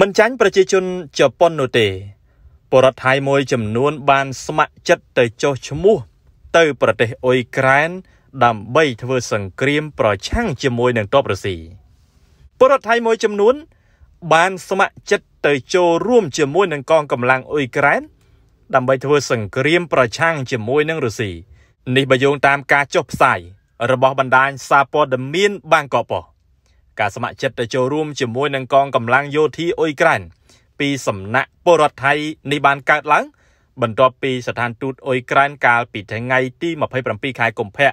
មិនចាញ់ប្រជាជនជប៉ុននោះទេបរដ្ឋថៃមួយចំនួន បានស្ម័គ្រចិត្តទៅចុះឈ្មោះ ទៅ ប្រទេសអ៊ុយក្រែន ដើម្បីធ្វើសង្គ្រាម ប្រឆាំងជាមួយនឹងទ័ពរុស្ស៊ីបរដ្ឋថៃមួយចំនួន បានស្ម័គ្រចិត្តទៅចូលរួម ជាមួយនឹងកងកម្លាំងអ៊ុយក្រែន ដើម្បីធ្វើសង្គ្រាម ប្រឆាំងជាមួយនឹងរុស្ស៊ីនេះបើយោងតាមការចុះផ្សាយរបស់បណ្ដាញសារព័ត៌មានបាងកកប៉ុស្តិ៍ការស្ម័គ្រចិត្តទៅចូលរួមជាមួយនឹងកងកម្លាំងយោធាអ៊ុយក្រែនពីសំណាក់ពលរដ្ឋថៃនេះបានកើតឡើងបន្ទាប់ពីស្ថានទូតអ៊ុយក្រែនកាលពីថ្ងៃទី27ខែកុម្ភៈ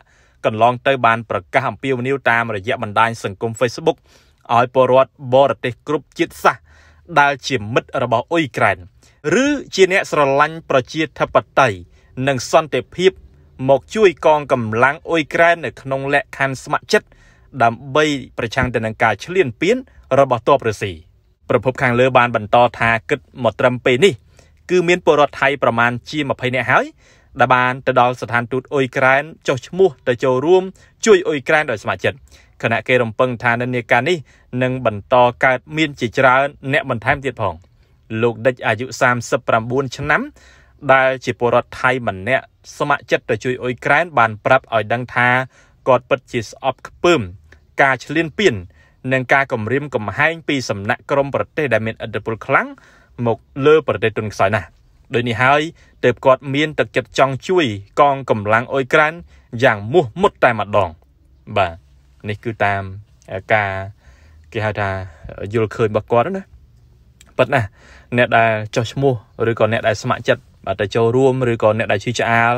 កន្លងទៅបានប្រកាសអំពាវនាវតាមរយៈបណ្ដាញសង្គម Facebook ឲ្យពលរដ្ឋបរទេសគ្រប់ជាតិសាសន៍ដែលជាមិត្តរបស់អ៊ុយក្រែនឬជាអ្នកស្រឡាញ់ប្រជាធិបតេយ្យនិងសន្តិភាពមកជួយកងកម្លាំងអ៊ុយក្រែននៅក្នុងលក្ខខណ្ឌស្ម័គ្រចិត្តដើម្បីប្រឆាំងទៅនឹងការឈ្លានពានរបស់ទ័ពរុស្ស៊ីប្រភពខាងលើបានបន្តថាគិតមកត្រឹមពេលនេះ គឺមានពលរដ្ឋថៃប្រមាណជា20នាក់ហើយដែលបានទៅដល់ស្ថានទូតអ៊ុយក្រែនចុះឈ្មោះទៅចូលរួម ជួយអ៊ុយក្រែនដោយស្ម័គ្រចិត្តគណៈគេរំពឹងថានិន្នាការនេះនឹងបន្តកើតមានជាច្រើនអ្នកបន្ថែមទៀតផងលោកដិចអាយុ39ឆ្នាំដែលជាពលរដ្ឋថៃម្នាក់ស្ម័គ្រចិត្តទៅជួយអ៊ុយក្រែន បានប្រាប់ឲ្យដឹងថាគាត់ពិតជាស្អប់ខ្ពើមការឈ្លានពាននិងការគំរាមកំហែងពីសំណាក់ក្រមប្រទេសដែលមានឥទ្ធិពលខ្លាំងមកលើប្រទេសទុនខ្សោយណាស់ដោយនេះហើយទើបគាត់មានទឹកចិត្តចង់ជួយកងកម្លាំងអ៊ុយក្រែនយ៉ាងមោះមុតតែម្ដងបាទនេះគឺតាមការគេហៅថាយល់ឃើញរបស់គាត់ណាប៉ុន្តែអ្នកដែលចោះឈ្មោះឬក៏អ្នកដែលស្ម័គ្រចិត្តបាទទៅចូលរួមឬក៏អ្នកដែលឈឺឆ្អាល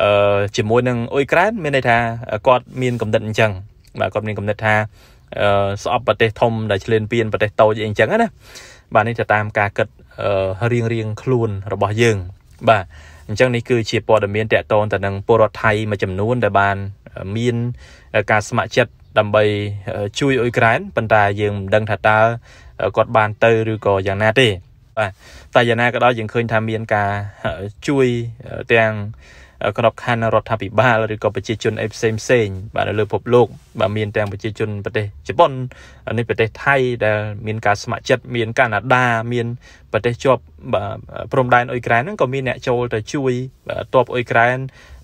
អឺជាមួយនឹងអ៊ុយក្រែនមានន័យថាគាត់មានកំណត់អញ្ចឹងបាទគាត់មានកំណត់ថាអឺស្អប់ប្រទេសធំដែលឆ្លៀនពៀនប្រទេសតូចអីអញ្ចឹងណាបាទនេះទៅតាមការគិតរៀងរៀងខ្លួនរបស់យើង បាទអញ្ចឹងនេះគឺជាព័ត៌មានតកតងទៅនឹងពលរដ្ឋថៃមួយចំនួនដែលបានមានការស្ម័គ្រចិត្តដើម្បីជួយអ៊ុយក្រែនប៉ុន្តែយើងមិនដឹងថាតើគាត់បានទៅឬក៏យ៉ាងណាទេបាទតែយ៉ាងណាក៏ដោយយើងឃើញថាមានការជួយទាំងក្របខ័ណ្ឌរដ្ឋាភិបាលឬក៏ប្រជាជនអីផ្សេងផ្សេងបាទនៅលើពិភពលោកបាទមានទាំងប្រជាជនប្រទេសជប៉ុននេះប្រទេសថៃដែលមានការស្ម័គ្រចិត្តមាន កាណាដាមាន ប្រទេសជាប់បាទព្រំដែនអ៊ុយក្រែនហ្នឹងក៏មានអ្នកចូលទៅជួយទ័ពអ៊ុយក្រែន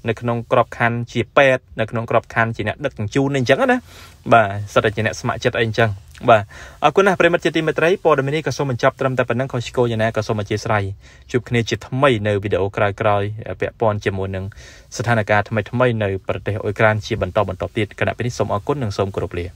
នៅក្នុងក្របខ័ណ្ឌជាពេទ្យនៅក្នុងក្របខ័ណ្ឌជាអ្នកដឹកជញ្ជូនអីចឹងណាបាទសិតតែជាអ្នកស្ម័គ្រចិត្តអីចឹងបាទអរគុណណាស់ប្រិមិត្តជាទីមេត្រីព័ត៌មាននេះក៏សូមបញ្ចប់ត្រឹមតែប៉ុណ្ណឹងខុសឆ្គងយ៉ាងណាក៏សូមអធិស្ឋានជួបគ្នាជាថ្មីនៅវីដេអូក្រោយៗពាក់ព័ន្ធជាមួយនឹងស្ថានភាពថ្មីៗនៅប្រទេសអ៊ុយក្រែនជាបន្តបន្តទៀតគណៈពេលនេះសូមអរគុណនិងសូមគោរពលា